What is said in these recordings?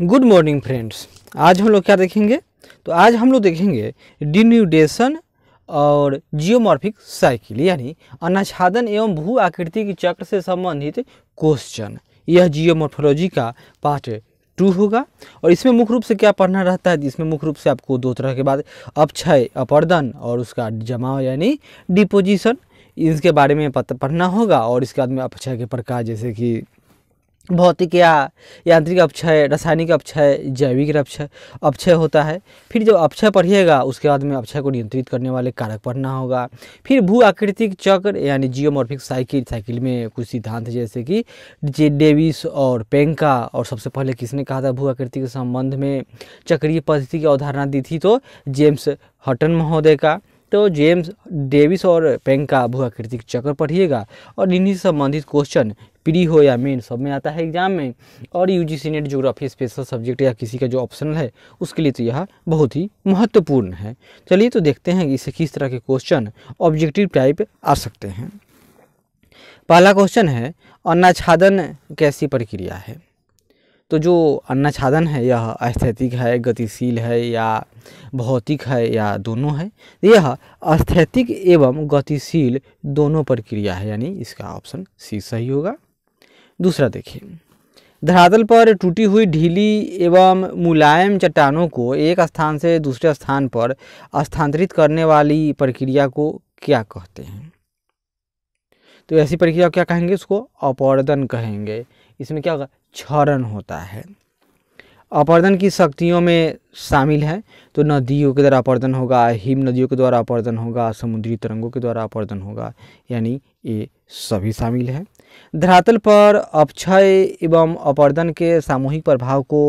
Good morning friends आज हम लोग क्या देखेंगे तो आज हम लोग देखेंगे डिन्यूडेशन और जियोमॉर्फिक साइकिल यानी अनाच्छादन एवं भू आकृति की चक्र से संबंधित क्वेश्चन यह जियोमॉर्फोलॉजी का पार्ट टू होगा और इसमें मुख्य रूप से क्या पढ़ना रहता है इसमें मुख्य रूप से आपको दो तरह के बाद अपक्षय अपर्दन और उसका जमाव यानी डिपोजिशन इसके बारे में पढ़ना होगा और इसके बाद में अपक्षय के प्रकार जैसे कि भौतिक या यांत्रिक अपक्षय रासायनिक अपक्षय जैविक अपक्षय अपक्षय होता है फिर जब अपक्षय पढ़िएगा उसके बाद में अपक्षय को नियंत्रित करने वाले कारक पढ़ना होगा फिर भू आकृतिक चक्र यानी जियोमॉर्फिक साइकिल साइकिल में कुछ सिद्धांत जैसे कि जे डेविस और पेंका और सबसे पहले किसने कहा था भू आकृति के संबंध में चक्रीय पद्धति की अवधारणा दी थी तो जेम्स हटन महोदय का तो जेम्स डेविस और पेंका भूआकृति के चक्कर पढ़िएगा और इन्हीं से संबंधित क्वेश्चन प्री हो या मेन सब में आता है एग्जाम में और U G NET geography special subject या किसी का जो ऑप्शनल है उसके लिए तो यह बहुत ही महत्वपूर्ण है चलिए तो देखते हैं इसे किस तरह के क्वेश्चन ऑब्जेक्टिव टाइप आ सकते हैं पहला क्वेश्चन है अनाच्छादन कैसी प्रक्रिया है तो जो अन्नाछादन है यह अस्थैतिक है गतिशील है या भौतिक है या दोनों है यह अस्थैतिक एवं गतिशील दोनों प्रक्रिया है यानी इसका ऑप्शन सी सही होगा दूसरा देखिए धरातल पर टूटी हुई ढीली एवं मुलायम चट्टानों को एक स्थान से दूसरे स्थान पर स्थानांतरित करने वाली प्रक्रिया को क्या कहते हैं तो ऐसी प्रक्रिया क्या कहेंगे उसको अपर्दन कहेंगे इसमें क्या होगा क्षरण होता है अपर्दन की शक्तियों में शामिल है तो नदियों के द्वारा अपर्दन होगा हिम नदियों के द्वारा अपर्दन होगा समुद्री तरंगों के द्वारा अपर्दन होगा यानी ये सभी शामिल है धरातल पर अपक्षय एवं अपर्दन के सामूहिक प्रभाव को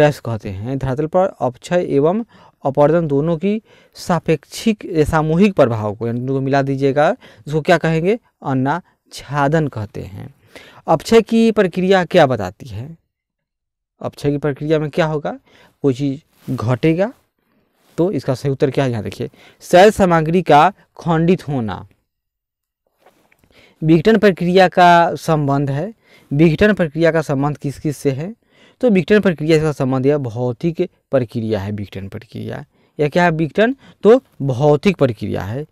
डैश कहते हैं धरातल पर अपक्षय एवं अपर्दन दोनों की सापेक्षिक सामूहिक प्रभाव को यानी दोनों को मिला दीजिएगा जिसको क्या कहेंगे अन्ना छादन कहते हैं अपक्षय की प्रक्रिया क्या बताती है अपक्षय की प्रक्रिया में क्या होगा कोई चीज़ घटेगा तो इसका सही उत्तर क्या है यहाँ देखिए शैल सामग्री का खंडित होना विघटन प्रक्रिया का संबंध है विघटन प्रक्रिया का संबंध किस किस से है तो विघटन प्रक्रिया इसका संबंध यह भौतिक प्रक्रिया है विघटन प्रक्रिया या क्या है विघटन तो भौतिक प्रक्रिया है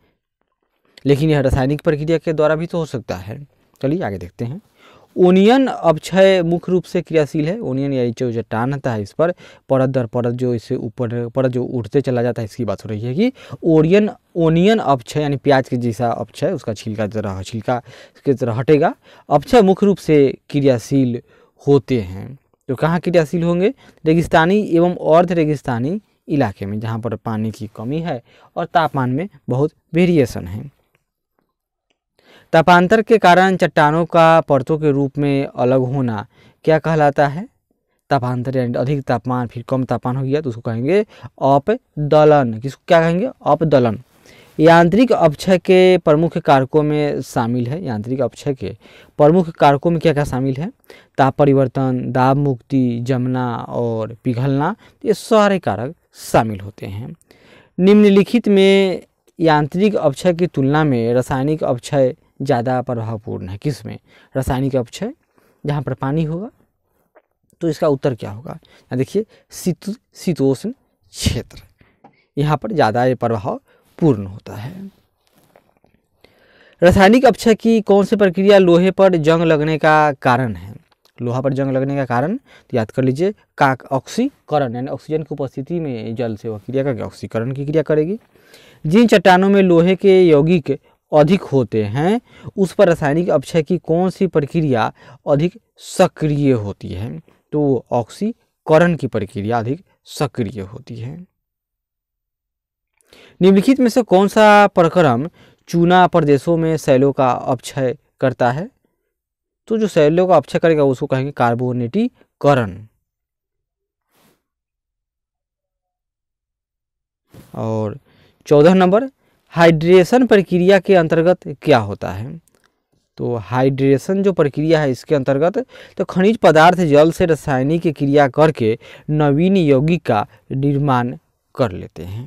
लेकिन यह रासायनिक प्रक्रिया के द्वारा भी तो हो सकता है चलिए आगे देखते हैं ओनियन अक्षय मुख्य रूप से क्रियाशील है ओनियन यानी जो चट्टान होता है इस पर परत दर परत जो इससे ऊपर परत जो उठते चला जाता है इसकी बात हो रही है कि ओरियन ओनियन अक्षय यानी प्याज के जैसा अक्षय उसका छिलका जरा छिलका की तरह हटेगा अक्षय मुख्य रूप से क्रियाशील होते हैं तो कहाँ क्रियाशील होंगे रेगिस्तानी एवं अर्ध रेगिस्तानी इलाके में जहाँ पर पानी की कमी है और तापमान में बहुत वेरिएशन है तापांतर के कारण चट्टानों का परतों के रूप में अलग होना क्या कहलाता है तापांतर यानी अधिक तापमान फिर कम तापमान हो गया तो उसको कहेंगे अपदलन किसको क्या कहेंगे अपदलन यांत्रिक अपक्षय के प्रमुख कारकों में शामिल है यांत्रिक अपक्षय के प्रमुख कारकों में क्या क्या शामिल है ताप परिवर्तन दाब मुक्ति जमना और पिघलना ये सारे कारक शामिल होते हैं निम्नलिखित में यांत्रिक अपक्षय की तुलना में रासायनिक अपक्षय ज़्यादा प्रभावपूर्ण है किस में रासायनिक अपक्षय जहाँ पर पानी होगा तो इसका उत्तर क्या होगा देखिए शीत शीतोष्ण क्षेत्र यहाँ पर ज़्यादा प्रभाव पूर्ण होता है रासायनिक अपक्षय की कौन सी प्रक्रिया लोहे पर जंग लगने का कारण है लोहा पर जंग लगने का कारण तो याद कर लीजिए काक ऑक्सीकरण यानी ऑक्सीजन की उपस्थिति में जल से वह क्रिया करके ऑक्सीकरण की क्रिया करेगी जिन चट्टानों में लोहे के यौगिक अधिक होते हैं उस पर रासायनिक अपक्षय की कौन सी प्रक्रिया अधिक सक्रिय होती है तो ऑक्सीकरण की प्रक्रिया अधिक सक्रिय होती है निम्नलिखित में से कौन सा प्रक्रम चूना प्रदेशों में शैलों का अपक्षय करता है तो जो शैलों का अपक्षय करेगा उसको कहेंगे कार्बोनेटीकरण और चौदह नंबर हाइड्रेशन प्रक्रिया के अंतर्गत क्या होता है तो हाइड्रेशन जो प्रक्रिया है इसके अंतर्गत तो खनिज पदार्थ जल से रासायनिक क्रिया करके नवीन यौगिक का निर्माण कर लेते हैं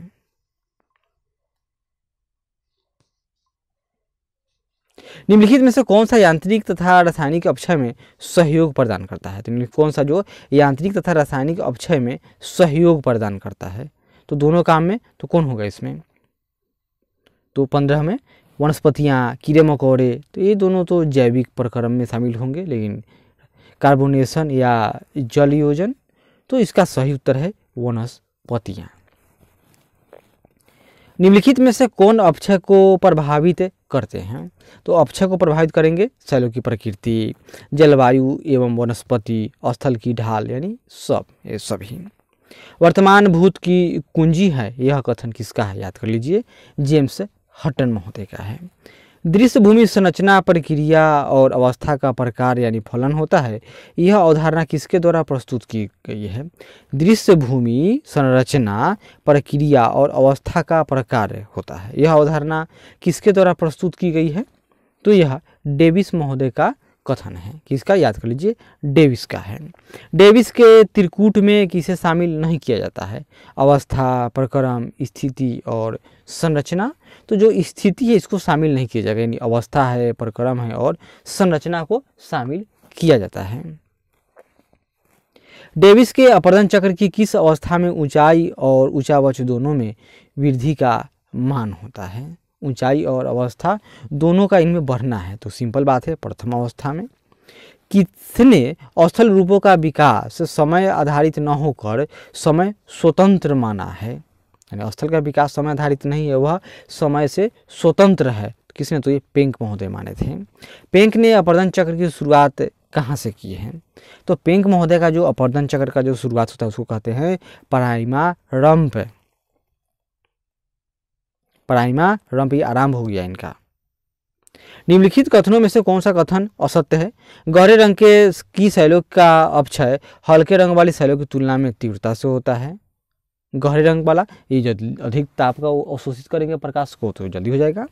निम्नलिखित में से कौन सा यांत्रिक तथा रासायनिक अपक्षय में सहयोग प्रदान करता है तो कौन सा जो यांत्रिक तथा रासायनिक अपक्षय में सहयोग प्रदान करता है तो दोनों काम में तो कौन होगा इसमें तो पंद्रह में वनस्पतियाँ कीड़े मकोड़े तो ये दोनों तो जैविक प्रक्रम में शामिल होंगे लेकिन कार्बोनेशन या जल योजन तो इसका सही उत्तर है वनस्पतियाँ निम्नलिखित में से कौन अक्षय को प्रभावित करते हैं तो अक्षय को प्रभावित करेंगे शैलों की प्रकृति जलवायु एवं वनस्पति स्थल की ढाल यानी सब ये सभी वर्तमान भूत की कुंजी है यह कथन किसका है याद कर लीजिए जेम्स हटन महोदय का है दृश्य भूमि संरचना प्रक्रिया और अवस्था का प्रकार यानी फलन होता है यह अवधारणा किसके द्वारा प्रस्तुत की गई है दृश्य भूमि संरचना प्रक्रिया और अवस्था का प्रकार होता है यह अवधारणा किसके द्वारा प्रस्तुत की गई है तो यह डेविस महोदय का कथन है किसका याद कर लीजिए डेविस का है डेविस के त्रिकूट में किसे शामिल नहीं किया जाता है अवस्था प्रक्रम स्थिति और संरचना तो जो स्थिति है इसको शामिल नहीं किया जाएगा यानी अवस्था है प्रक्रम है और संरचना को शामिल किया जाता है डेविस के अपरदन चक्र की किस अवस्था में ऊंचाई और ऊंचावच दोनों में वृद्धि का मान होता है ऊंचाई और अवस्था दोनों का इनमें बढ़ना है तो सिंपल बात है प्रथम अवस्था में कितने अस्थल रूपों का विकास समय आधारित न होकर समय स्वतंत्र माना है यानी स्थल का विकास समय आधारित नहीं है वह समय से स्वतंत्र है किसने तो ये पेंक महोदय माने थे पेंक ने अपर्दन चक्र की शुरुआत कहाँ से की है तो पेंक महोदय का जो अपर्दन चक्र का जो शुरुआत होता है उसको कहते हैं प्राइमा रंप प्राइमा रंपी आरंभ हो गया इनका निम्नलिखित कथनों में से कौन सा कथन असत्य है गहरे रंग के की शैलों का अपक्षय हल्के रंग वाली शैलों की तुलना में तीव्रता से होता है गहरे रंग वाला ये जो अधिक ताप का अवशोषित करेंगे प्रकाश को तो जल्दी हो जाएगा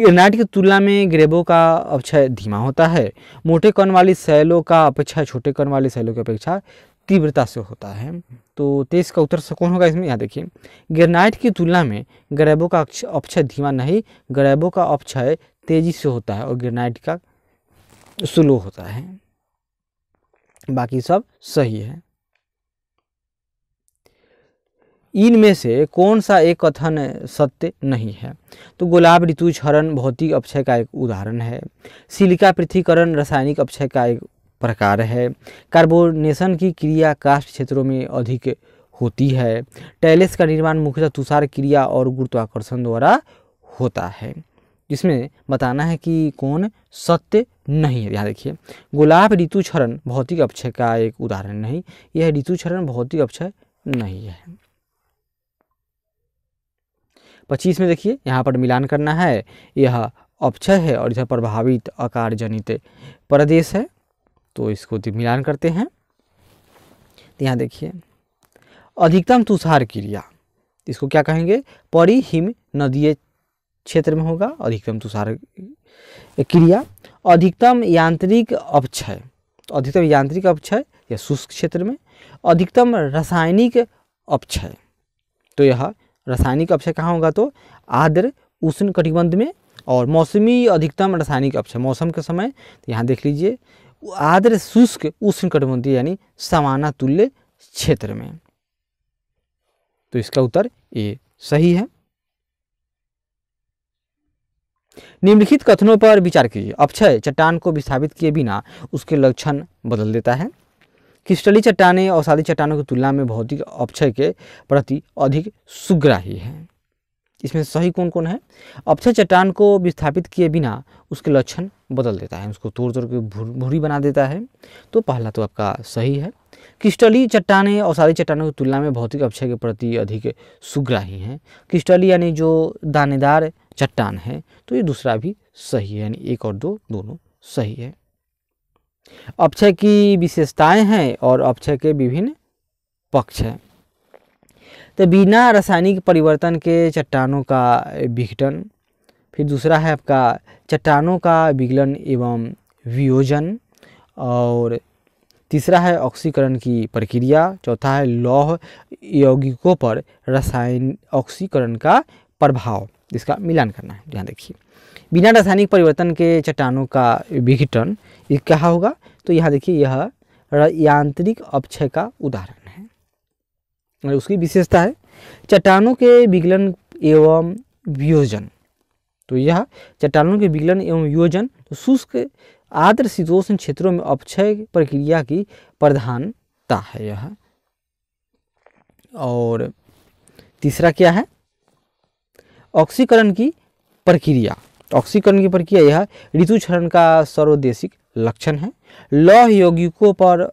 ग्रेनाइट की तुलना में ग्रेबो का अपक्षय धीमा होता है मोटे कण वाली शैलों का अपेक्षा छोटे कण वाली शैलों की अपेक्षा तीव्रता से होता है तो तेईस का उत्तर कौन होगा इसमें यहाँ देखिए ग्रेनाइट की तुलना में ग्रैबो का अपक्षय धीमा नहीं ग्रैबो का अपक्षय तेजी से होता है और ग्रेनाइट का स्लो होता है बाकी सब सही है इनमें से कौन सा एक कथन सत्य नहीं है तो गुलाब ऋतु क्षरण भौतिक अपक्षय का एक उदाहरण है सिलिका पृथ्वीकरण रासायनिक अपक्षय का एक प्रकार है कार्बोनेशन की क्रिया काष्ठ क्षेत्रों में अधिक होती है टैलेस का निर्माण मुख्यतः तुषार क्रिया और गुरुत्वाकर्षण द्वारा होता है इसमें बताना है कि कौन सत्य नहीं है यहाँ देखिए गुलाब ऋतु क्षरण भौतिक अक्षय का एक उदाहरण नहीं यह ऋतु क्षरण भौतिक अक्षय नहीं है पच्चीस में देखिए यहाँ पर मिलान करना है यह अक्षय है और इधर प्रभावित आकार जनित प्रदेश है तो इसको मिलान करते हैं तो यहाँ देखिए अधिकतम तुषार क्रिया इसको क्या कहेंगे परिहिम नदीय क्षेत्र में होगा अधिकतम तुषार क्रिया अधिकतम यांत्रिक अपक्षय अधिकतम यांत्रिक अपक्षय या शुष्क क्षेत्र में अधिकतम रासायनिक अपक्षय तो यह रासायनिक अपक्षय कहाँ होगा तो आर्द्र उष्ण कटिबंध में और मौसमी अधिकतम रासायनिक अपक्षय मौसम के समय तो यहाँ देख लीजिए आर्द्र शुष्क उष्णकटिबंधीय यानी समाना तुल्य क्षेत्र में तो इसका उत्तर ए सही है निम्नलिखित कथनों पर विचार कीजिए अक्षय चट्टान को विस्थापित किए बिना उसके लक्षण बदल देता है क्रिस्टली चट्टाने और सादी चट्टानों की तुलना में भौतिक अक्षय के प्रति अधिक सुग्राही हैं इसमें सही कौन कौन है अक्षय चट्टान को विस्थापित किए बिना उसके लक्षण बदल देता है उसको तोड़ तोड़ के भूरी बना देता है तो पहला तो आपका सही है क्रिस्टली और औसारी चट्टानों की तुलना में भौतिक अक्षय के प्रति अधिक सुग्राही हैं क्रिस्टली यानी जो दानेदार चट्टान है तो ये दूसरा भी सही है यानी एक और दो दोनों सही है अक्षय की विशेषताएँ हैं और अक्षय के विभिन्न पक्ष हैं तो बिना रासायनिक परिवर्तन के चट्टानों का विघटन फिर दूसरा है आपका चट्टानों का विगलन एवं वियोजन और तीसरा है ऑक्सीकरण की प्रक्रिया चौथा है लौह यौगिकों पर रसायन ऑक्सीकरण का प्रभाव जिसका मिलान करना है ध्यान देखिए बिना रासायनिक परिवर्तन के चट्टानों का विघटन ये क्या होगा तो यहाँ देखिए यह यांत्रिक अपक्षय का उदाहरण उसकी विशेषता है चट्टानों के विगलन एवं वियोजन तो यह चट्टानों के विगलन एवं वियोजन तो शुष्क आर्द्र शीतोष्ण क्षेत्रों में अपक्षय प्रक्रिया की प्रधानता है यह और तीसरा क्या है ऑक्सीकरण की प्रक्रिया ऑक्सीकरण की प्रक्रिया यह ऋतु क्षरण का सर्वदेशिक लक्षण है लौह यौगिकों पर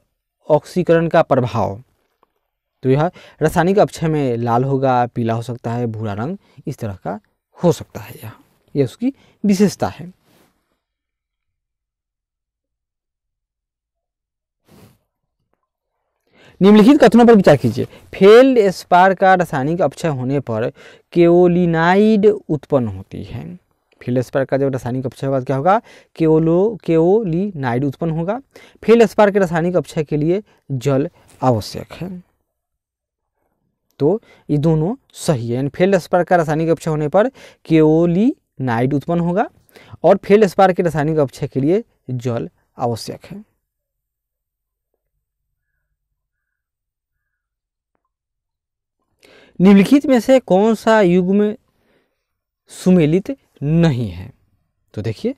ऑक्सीकरण का प्रभाव तो यह रासायनिक अक्षय में लाल होगा पीला हो सकता है भूरा रंग इस तरह का हो सकता है यह यह उसकी विशेषता है निम्नलिखित कथनों पर विचार कीजिए फेल्ड स्पार का रासायनिक अपक्षय होने पर केओलिनाइड उत्पन्न होती है फेल्ड स्पार का जब रासायनिक अपक्षय होगा तो क्या होगा केओलो केओलिनाइड उत्पन्न होगा फेल्ड स्पार के रासायनिक अपक्षय के लिए जल आवश्यक है तो ये दोनों सही है यानी फेल्ड स्पार्क का रासायनिक अपक्षय होने पर केओलिनाइड उत्पन्न होगा और फेल्ड स्पार्क के रासायनिक अपक्षय के लिए जल आवश्यक है निम्नलिखित में से कौन सा युग्म सुमेलित नहीं है तो देखिए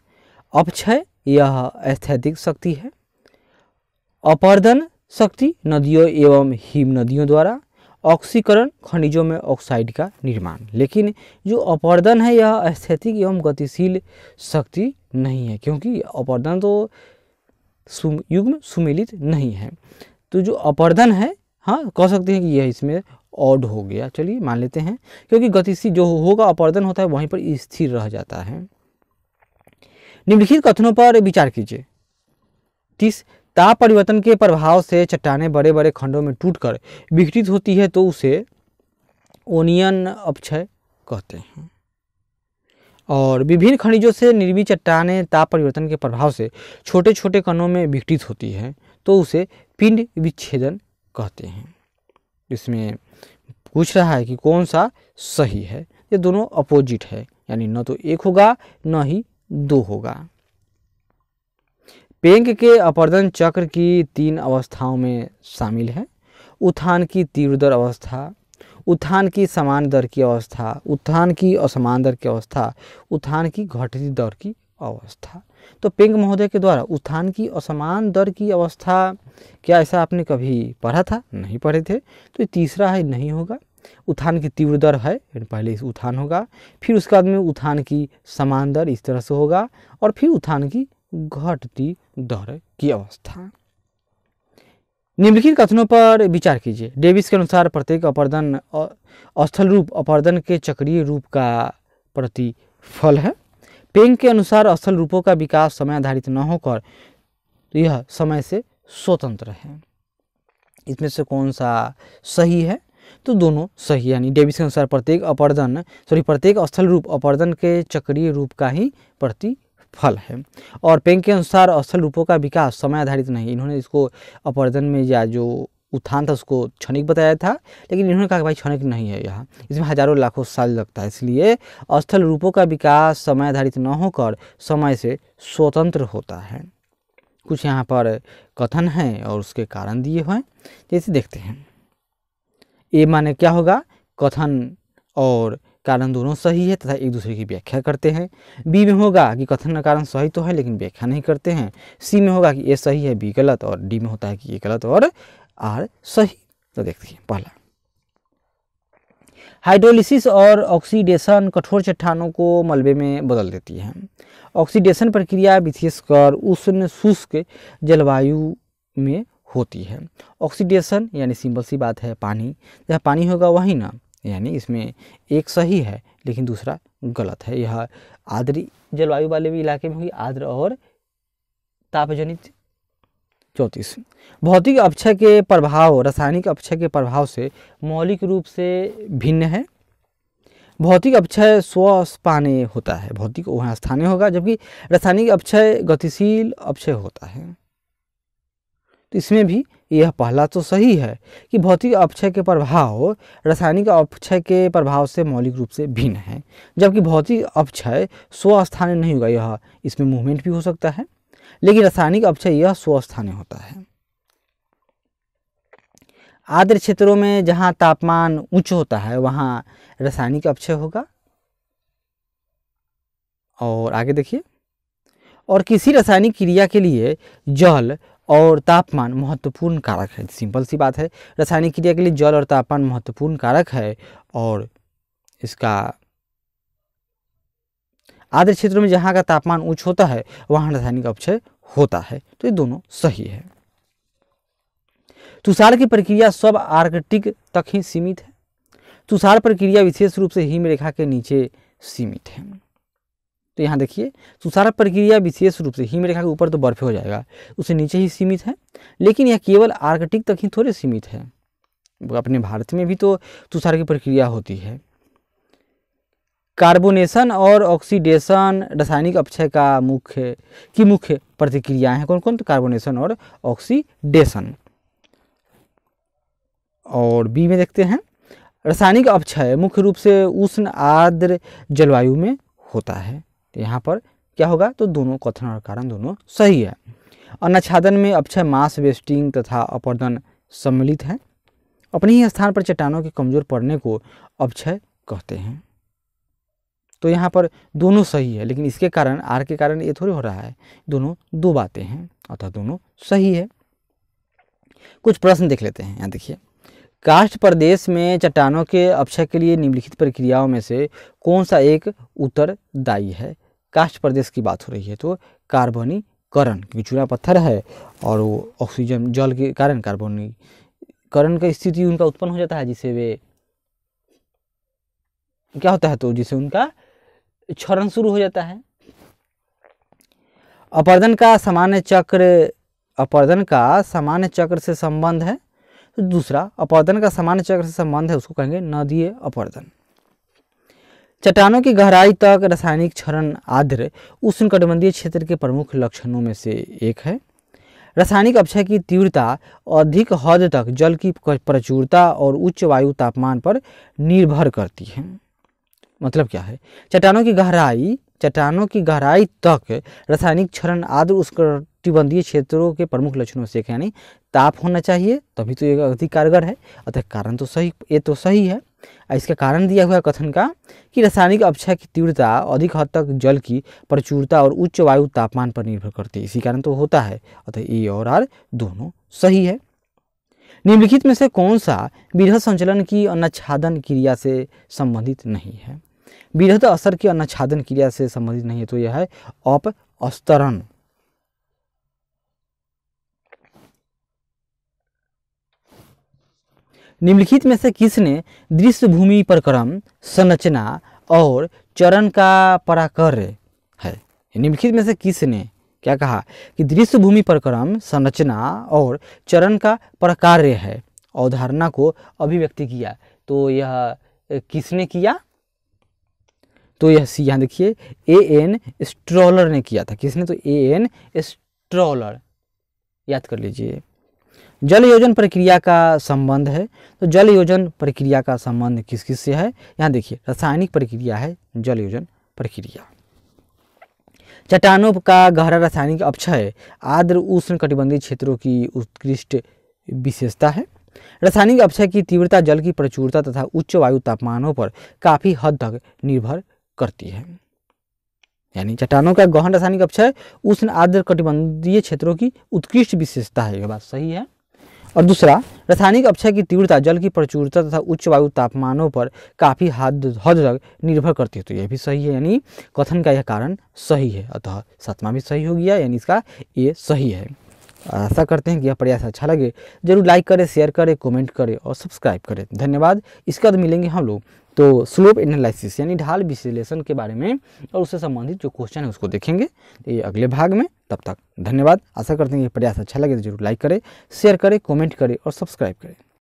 अपक्षय यह स्थैतिक शक्ति है अपर्दन शक्ति नदियों एवं हिम नदियों द्वारा ऑक्सीकरण खनिजों में ऑक्साइड का निर्माण लेकिन जो अपर्दन है यह स्थितिक एवं गतिशील शक्ति नहीं है क्योंकि अपर्दन तो सुम, युग्म सुमिलित नहीं है तो जो अपर्दन है हाँ कह सकते हैं कि यह इसमें ऑड हो गया चलिए मान लेते हैं क्योंकि गतिशील जो होगा अपर्दन होता है वहीं पर स्थिर रह जाता है निम्नलिखित कथनों पर विचार कीजिए तीस ताप परिवर्तन के प्रभाव से चट्टाने बड़े बड़े खंडों में टूटकर विघटित होती है तो उसे ओनियन अपक्षय कहते हैं और विभिन्न खनिजों से निर्वी चट्टाने ताप परिवर्तन के प्रभाव से छोटे छोटे कणों में विघटित होती है तो उसे पिंड विच्छेदन कहते हैं इसमें पूछ रहा है कि कौन सा सही है ये दोनों अपोजिट है यानी न तो एक होगा न ही दो होगा पेंग के अपर्दन चक्र की तीन अवस्थाओं में शामिल है उत्थान की तीव्र दर अवस्था उत्थान की समान दर की अवस्था उत्थान की असमान दर की अवस्था उत्थान की घटती दर की अवस्था तो पेंग महोदय के द्वारा उत्थान की असमान दर की अवस्था क्या ऐसा आपने कभी पढ़ा था नहीं पढ़े थे तो ये तीसरा है नहीं होगा उत्थान की तीव्र दर है पहले उत्थान होगा फिर उसके बाद में उत्थान की समान दर इस तरह से होगा और फिर उत्थान की घटती दर की अवस्था हाँ। निम्नलिखित कथनों पर विचार कीजिए डेविस के अनुसार प्रत्येक अपर्दन स्थल रूप अपर्दन के चक्रीय रूप का प्रतिफल है पेंग के अनुसार स्थल रूपों का विकास समय आधारित न होकर यह समय से स्वतंत्र है इसमें से कौन सा सही है तो दोनों सही यानी डेविस के अनुसार प्रत्येक अपर्दन सॉरी प्रत्येक स्थल रूप अपर्दन के चक्रीय रूप का ही प्रति फल है और पेंग के अनुसार असल रूपों का विकास समय आधारित नहीं इन्होंने इसको अपर्जन में या जो उत्थान था उसको क्षणिक बताया था लेकिन इन्होंने कहा कि भाई क्षणिक नहीं है यहाँ इसमें हजारों लाखों साल लगता है इसलिए स्थल रूपों का विकास समय आधारित न होकर समय से स्वतंत्र होता है कुछ यहाँ पर कथन हैं और उसके कारण दिए हुए जैसे देखते हैं ये माने क्या होगा कथन और कारण दोनों सही है तथा एक दूसरे की व्याख्या करते हैं बी में होगा कि कथन का कारण सही तो है लेकिन व्याख्या नहीं करते हैं सी में होगा कि ए सही है बी गलत और डी में होता है कि ए गलत और आर सही तो देखते हैं पहला हाइड्रोलिसिस और ऑक्सीडेशन कठोर चट्टानों को मलबे में बदल देती है ऑक्सीडेशन प्रक्रिया विशेषकर उष्ण शुष्क जलवायु में होती है ऑक्सीडेशन यानी सिंपल सी बात है पानी जहाँ पानी होगा वहीं ना यानी इसमें एक सही है लेकिन दूसरा गलत है यह आर्द्री जलवायु वाले भी इलाके में हुई आर्द्र और तापजनित चौंतीस भौतिक अपक्षय के प्रभाव रासायनिक अपक्षय के प्रभाव से मौलिक रूप से भिन्न है भौतिक अपक्षय स्वस्पाने होता है भौतिक वहाँ स्थानीय होगा जबकि रासायनिक अपक्षय गतिशील अपक्षय होता है तो इसमें भी यह पहला तो सही है कि भौतिक अपक्षय के प्रभाव रासायनिक अपक्षय के प्रभाव से मौलिक रूप से भिन्न है जबकि भौतिक अपक्षय स्वस्थानीय नहीं होगा यह इसमें मूवमेंट भी हो सकता है लेकिन रासायनिक अपक्षय यह स्वस्थानीय होता है आर्द्र क्षेत्रों में जहाँ तापमान उच्च होता है वहाँ रासायनिक अपक्षय होगा और आगे देखिए और किसी रासायनिक क्रिया के लिए जल और तापमान महत्वपूर्ण कारक है सिंपल सी बात है रासायनिक क्रिया के लिए जल और तापमान महत्वपूर्ण कारक है और इसका आदर क्षेत्रों में जहाँ का तापमान उच्च होता है वहाँ रासायनिक अपचय होता है तो ये दोनों सही है तुषार की प्रक्रिया सब आर्कटिक तक ही सीमित है तुषार प्रक्रिया विशेष रूप से हिमरेखा के नीचे सीमित है तो यहाँ देखिए सुसारा प्रक्रिया विशेष रूप से हिम रेखा के ऊपर तो बर्फ हो जाएगा उसे नीचे ही सीमित है लेकिन यह केवल आर्कटिक तक ही थोड़े सीमित है अपने भारत में भी तो तुषार की प्रक्रिया होती है कार्बोनेशन और ऑक्सीडेशन रासायनिक अपक्षय का मुख्य की मुख्य प्रतिक्रियाएं हैं कौन कौन तो कार्बोनेशन और ऑक्सीडेशन और बी में देखते हैं रासायनिक अपक्षय मुख्य रूप से उष्ण आर्द्र जलवायु में होता है तो यहाँ पर क्या होगा तो दोनों कथन और कारण दोनों सही है अन्नाच्छादन में अक्षय मास वेस्टिंग तथा अपर्दन सम्मिलित है अपने ही स्थान पर चट्टानों के कमजोर पड़ने को अक्षय कहते हैं तो यहाँ पर दोनों सही है लेकिन इसके कारण आर के कारण ये थोड़ी हो रहा है दोनों दो बातें हैं अतः दोनों सही है कुछ प्रश्न देख लेते हैं यहाँ देखिए काष्ठ प्रदेश में चट्टानों के अपक्षय के लिए निम्नलिखित प्रक्रियाओं में से कौन सा एक उत्तरदायी है काष्ठ प्रदेश की बात हो रही है तो कार्बनीकरण क्योंकि चूना पत्थर है और वो ऑक्सीजन जल के कारण कार्बनीकरण का स्थिति उनका उत्पन्न हो जाता है जिसे वे क्या होता है तो जिसे उनका क्षरण शुरू हो जाता है अपर्दन का सामान्य चक्र अपर्दन का सामान्य चक्र से संबंध है तो दूसरा अपर्दन का सामान्य चक्र से संबंध है उसको कहेंगे नदीय अपर्दन चट्टानों की गहराई तक रासायनिक क्षरण आद्र उष्णकटिबंधीय क्षेत्र के प्रमुख लक्षणों में से एक है रासायनिक अपक्षय की तीव्रता अधिक हद तक जल की प्रचुरता और उच्च वायु तापमान पर निर्भर करती है मतलब क्या है चट्टानों की गहराई चट्टानों की गहराई तक रासायनिक क्षरण आदि उष्णकटिबंधीय क्षेत्रों के प्रमुख लक्षणों से यानी ताप होना चाहिए तभी तो ये अधिक कारगर है अतः कारण तो सही ये तो सही है इसका कारण दिया हुआ है कथन का कि रासायनिक अपक्षय की तीव्रता अधिक हद तक जल की प्रचुरता और उच्च वायु तापमान पर निर्भर करती है इसी कारण तो होता है अतः ए और आर दोनों सही है निम्नलिखित में से कौन सा बृहद संचलन की अन्नच्छादन क्रिया से संबंधित नहीं है बृहद असर की अन्नच्छादन क्रिया से संबंधित नहीं है तो यह है अपस्तरण निम्नलिखित में से किसने दृश्य भूमि परक्रम संरचना और चरण का पराकर्य है निम्नलिखित में से किसने क्या कहा कि दृश्य भूमि क्रम संरचना और चरण का प्रकार्य है अवधारणा को अभिव्यक्ति किया तो यह किसने किया तो यह सी यहाँ देखिए ए एन स्ट्रॉलर ने किया था किसने तो ए एन स्ट्रॉलर याद कर लीजिए जल योजन प्रक्रिया का संबंध है तो जल योजन प्रक्रिया का संबंध किस किस से है यहाँ देखिए रासायनिक प्रक्रिया है जल योजन प्रक्रिया चट्टानों का गहरा रासायनिक अपक्षय आर्द्र उष्ण कटिबंधीय क्षेत्रों की उत्कृष्ट विशेषता है रासायनिक अपक्षय की तीव्रता जल की प्रचुरता तथा उच्च वायु तापमानों पर काफ़ी हद तक निर्भर करती है यानी चट्टानों का गहन रासायनिक अपक्षय उष्ण आर्द्र कटिबंधीय क्षेत्रों की उत्कृष्ट विशेषता है यह बात सही है और दूसरा रासायनिक अपक्षय की तीव्रता जल की प्रचुरता तथा उच्च वायु तापमानों पर काफ़ी हद हद तक निर्भर करती है तो यह भी सही है यानी कथन का यह कारण सही है अतः सातवां भी सही हो गया यानी इसका ये सही है आशा करते हैं कि यह प्रयास अच्छा लगे जरूर लाइक करें शेयर करें कमेंट करें और सब्सक्राइब करें धन्यवाद इसके बाद मिलेंगे हम लोग तो स्लोप एनालिसिस यानी ढाल विश्लेषण के बारे में और उससे संबंधित जो क्वेश्चन है उसको देखेंगे तो ये अगले भाग में तब तक धन्यवाद आशा करते हैं ये प्रयास अच्छा लगे तो जरूर लाइक करें शेयर करें कमेंट करें और सब्सक्राइब करें